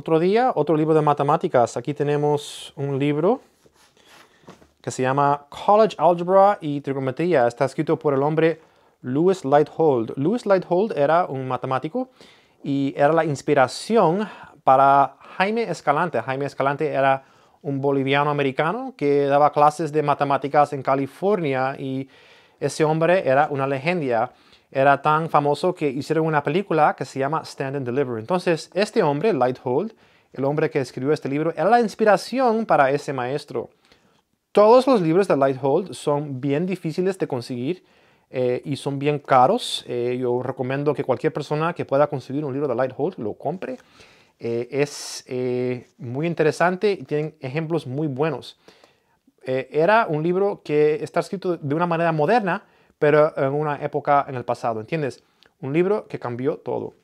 Otro día, otro libro de matemáticas. Aquí tenemos un libro que se llama College Algebra y Trigonometría. Está escrito por el hombre Lewis Lighthold. Lewis Lighthold era un matemático y era la inspiración para Jaime Escalante. Jaime Escalante era un boliviano americano que daba clases de matemáticas en California y ese hombre era una legendia era tan famoso que hicieron una película que se llama Stand and Deliver. Entonces, este hombre, Lighthold, el hombre que escribió este libro, era la inspiración para ese maestro. Todos los libros de Lighthold son bien difíciles de conseguir eh, y son bien caros. Eh, yo recomiendo que cualquier persona que pueda conseguir un libro de Lighthold lo compre. Eh, es muy interesante y tienen ejemplos muy buenos. era un libro que está escrito de una manera moderna, pero en una época en el pasado, ¿entiendes? Un libro que cambió todo.